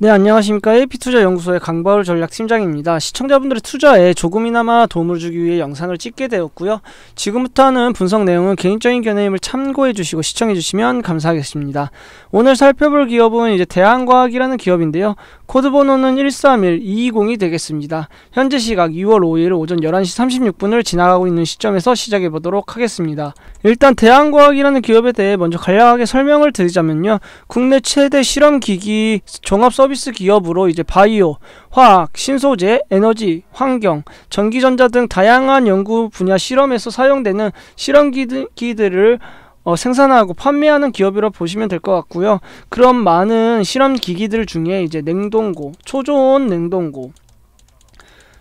네, 안녕하십니까. AP투자연구소의 강바울 전략팀장입니다. 시청자분들의 투자에 조금이나마 도움을 주기 위해 영상을 찍게 되었고요. 지금부터는 분석 내용은 개인적인 견해임을 참고해 주시고 시청해 주시면 감사하겠습니다. 오늘 살펴볼 기업은 이제 대한과학이라는 기업인데요. 코드 번호는 131220이 되겠습니다. 현재 시각 2월 5일 오전 11시 36분을 지나가고 있는 시점에서 시작해 보도록 하겠습니다. 일단 대한과학이라는 기업에 대해 먼저 간략하게 설명을 드리자면요. 국내 최대 실험기기 종합서 서비스 기업으로 이제 바이오, 화학, 신소재, 에너지, 환경, 전기전자 등 다양한 연구 분야 실험에서 사용되는 실험기들을 기 어, 생산하고 판매하는 기업이라 보시면 될 것 같고요. 그런 많은 실험 기기들 중에 이제 냉동고, 초저온 냉동고,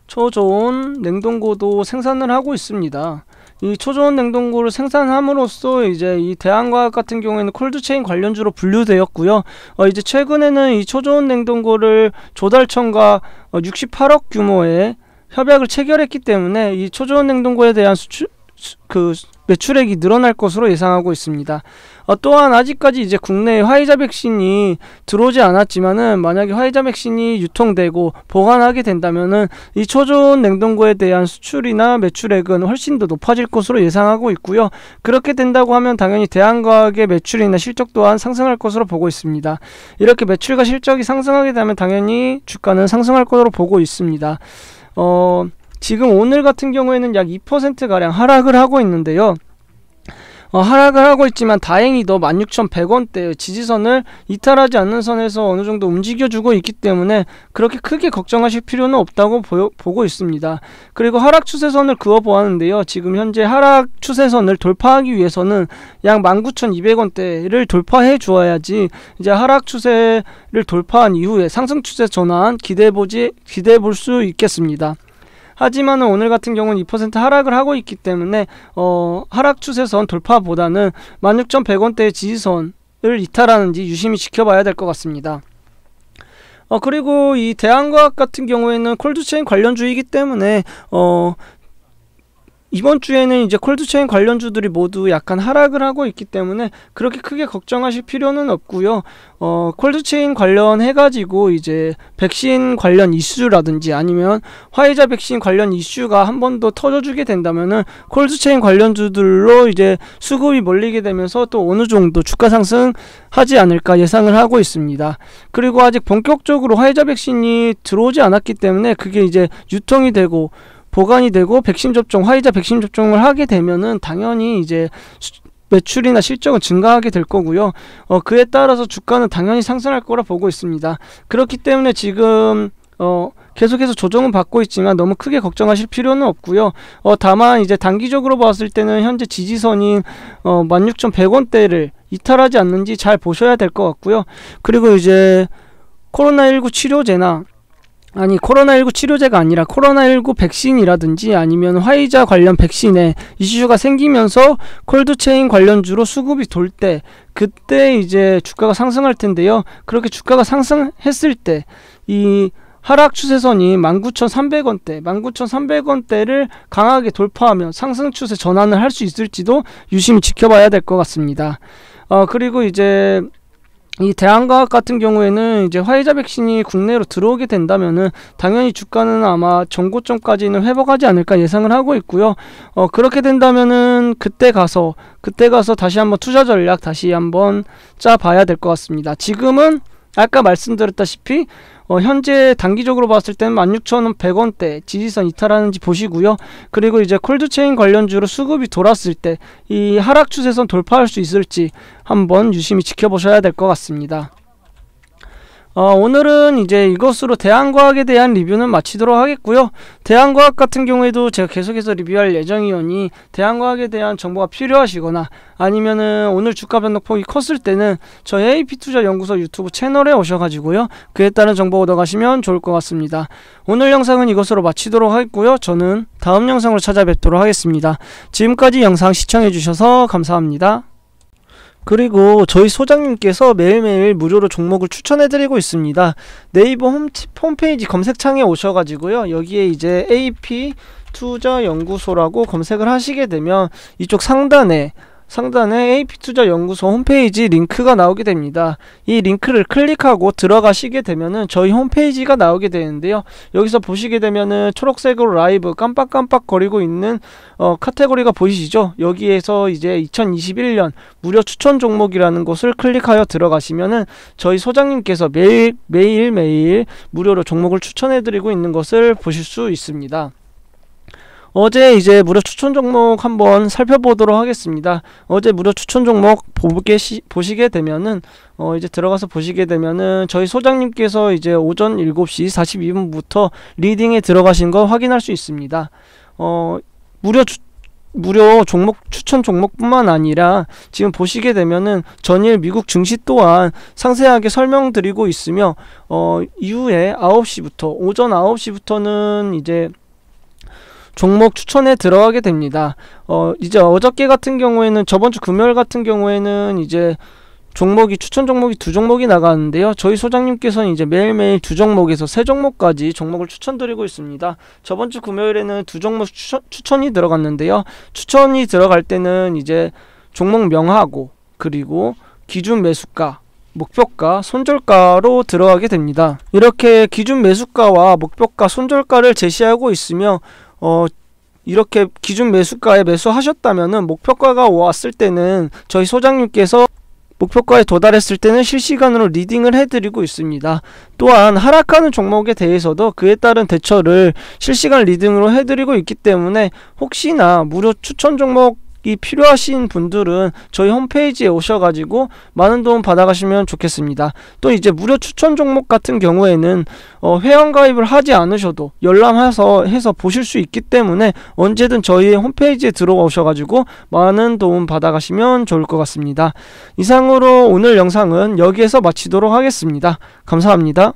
초저온 냉동고도 생산을 하고 있습니다. 이 초저온 냉동고를 생산함으로써 이제 이 대한과학 같은 경우에는 콜드체인 관련주로 분류되었고요. 어 이제 최근에는 이 초저온 냉동고를 조달청과 68억 어, 규모의 협약을 체결했기 때문에 이 초저온 냉동고에 대한 수출 그 매출액이 늘어날 것으로 예상하고 있습니다. 어, 또한 아직까지 이제 국내에 화이자 백신이 들어오지 않았지만은 만약에 화이자 백신이 유통되고 보관하게 된다면은 이 초저온 냉동고에 대한 수출이나 매출액은 훨씬 더 높아질 것으로 예상하고 있고요. 그렇게 된다고 하면 당연히 대한과학의 매출이나 실적 또한 상승할 것으로 보고 있습니다. 이렇게 매출과 실적이 상승하게 되면 당연히 주가는 상승할 것으로 보고 있습니다. 어, 지금 오늘 같은 경우에는 약 2%가량 하락을 하고 있는데요. 어, 하락을 하고 있지만 다행히도 16,100원대의 지지선을 이탈하지 않는 선에서 어느 정도 움직여주고 있기 때문에 그렇게 크게 걱정하실 필요는 없다고 보여, 보고 있습니다. 그리고 하락 추세선을 그어보았는데요. 지금 현재 하락 추세선을 돌파하기 위해서는 약 19,200원대를 돌파해 주어야지 이제 하락 추세를 돌파한 이후에 상승 추세 전환 기대해보지, 기대해 볼수 있겠습니다. 하지만 오늘 같은 경우는 2% 하락을 하고 있기 때문에 어, 하락 추세선 돌파보다는 16,100원대의 지지선을 이탈하는지 유심히 지켜봐야 될 것 같습니다. 어, 그리고 이 대한과학 같은 경우에는 콜드체인 관련 주이기 때문에 어, 이번 주에는 이제 콜드체인 관련주들이 모두 약간 하락을 하고 있기 때문에 그렇게 크게 걱정하실 필요는 없고요. 어, 콜드체인 관련해가지고 이제 백신 관련 이슈라든지 아니면 화이자 백신 관련 이슈가 한 번 더 터져주게 된다면은 콜드체인 관련주들로 이제 수급이 몰리게 되면서 또 어느 정도 주가 상승하지 않을까 예상을 하고 있습니다. 그리고 아직 본격적으로 화이자 백신이 들어오지 않았기 때문에 그게 이제 유통이 되고 보관이 되고 백신 접종 화이자 백신 접종을 하게 되면은 당연히 이제 수, 매출이나 실적은 증가하게 될 거고요. 어, 그에 따라서 주가는 당연히 상승할 거라 보고 있습니다. 그렇기 때문에 지금 어, 계속해서 조정은 받고 있지만 너무 크게 걱정하실 필요는 없고요. 어, 다만 이제 단기적으로 봤을 때는 현재 지지선인 어, 16,100원대를 이탈하지 않는지 잘 보셔야 될 것 같고요. 그리고 이제 코로나19 치료제나 아니 코로나19 치료제가 아니라 코로나19 백신이라든지 아니면 화이자 관련 백신에 이슈가 생기면서 콜드체인 관련주로 수급이 돌 때 그때 이제 주가가 상승할 텐데요. 그렇게 주가가 상승했을 때 이 하락 추세선이 19,300원대, 19,300원대를 강하게 돌파하면 상승 추세 전환을 할 수 있을지도 유심히 지켜봐야 될 것 같습니다. 어 그리고 이제 이 대한과학 같은 경우에는 이제 화이자 백신이 국내로 들어오게 된다면은 당연히 주가는 아마 전고점까지는 회복하지 않을까 예상을 하고 있고요. 어 그렇게 된다면은 그때 가서 그때 가서 다시 한번 투자 전략 다시 한번 짜봐야 될 것 같습니다. 지금은 아까 말씀드렸다시피 어, 현재 단기적으로 봤을 때는 16,100원대 지지선 이탈하는지 보시고요. 그리고 이제 콜드체인 관련주로 수급이 돌았을 때 이 하락 추세선 돌파할 수 있을지 한번 유심히 지켜보셔야 될 것 같습니다. 어, 오늘은 이제 이것으로 대한과학에 대한 리뷰는 마치도록 하겠고요. 대한과학 같은 경우에도 제가 계속해서 리뷰할 예정이오니 대한과학에 대한 정보가 필요하시거나 아니면은 오늘 주가 변동폭이 컸을 때는 저희 AP투자연구소 유튜브 채널에 오셔가지고요. 그에 따른 정보 얻어가시면 좋을 것 같습니다. 오늘 영상은 이것으로 마치도록 하겠고요. 저는 다음 영상으로 찾아뵙도록 하겠습니다. 지금까지 영상 시청해주셔서 감사합니다. 그리고 저희 소장님께서 매일매일 무료로 종목을 추천해드리고 있습니다. 네이버 홈치, 홈페이지 검색창에 오셔가지고요. 여기에 이제 AP 투자연구소라고 검색을 하시게 되면 이쪽 상단에 상단에 AP투자연구소 홈페이지 링크가 나오게 됩니다. 이 링크를 클릭하고 들어가시게 되면은 저희 홈페이지가 나오게 되는데요. 여기서 보시게 되면은 초록색으로 라이브 깜빡깜빡 거리고 있는 어, 카테고리가 보이시죠? 여기에서 이제 2021년 무료 추천 종목이라는 곳을 클릭하여 들어가시면은 저희 소장님께서 매일 매일매일 무료로 종목을 추천해드리고 있는 것을 보실 수 있습니다. 어제 이제 무료 추천 종목 한번 살펴보도록 하겠습니다. 어제 무료 추천 종목 보게 시, 보시게 되면은 어 이제 들어가서 보시게 되면은 저희 소장님께서 이제 오전 7시 42분부터 리딩에 들어가신 거 확인할 수 있습니다. 어 무료 추, 무료 종목 추천 종목뿐만 아니라 지금 보시게 되면은 전일 미국 증시 또한 상세하게 설명드리고 있으며 어 이후에 9시부터 오전 9시부터는 이제 종목 추천에 들어가게 됩니다. 어, 이제 어저께 같은 경우에는 저번 주 금요일 같은 경우에는 이제 종목이 추천 종목이 두 종목이 나가는데요. 저희 소장님께서는 이제 매일매일 두 종목에서 세 종목까지 종목을 추천드리고 있습니다. 저번 주 금요일에는 두 종목 추천, 추천이 들어갔는데요. 추천이 들어갈 때는 이제 종목 명하고 그리고 기준 매수가 목표가, 손절가로 들어가게 됩니다. 이렇게 기준 매수가와 목표가, 손절가를 제시하고 있으며 어, 이렇게 기준 매수가에 매수하셨다면은 목표가가 왔을 때는 저희 소장님께서 목표가에 도달했을 때는 실시간으로 리딩을 해드리고 있습니다. 또한 하락하는 종목에 대해서도 그에 따른 대처를 실시간 리딩으로 해드리고 있기 때문에 혹시나 무료 추천 종목 이 필요하신 분들은 저희 홈페이지에 오셔가지고 많은 도움 받아가시면 좋겠습니다. 또 이제 무료 추천 종목 같은 경우에는 어, 회원 가입을 하지 않으셔도 열람해서 해서 보실 수 있기 때문에 언제든 저희 홈페이지에 들어오셔가지고 많은 도움 받아가시면 좋을 것 같습니다. 이상으로 오늘 영상은 여기에서 마치도록 하겠습니다. 감사합니다.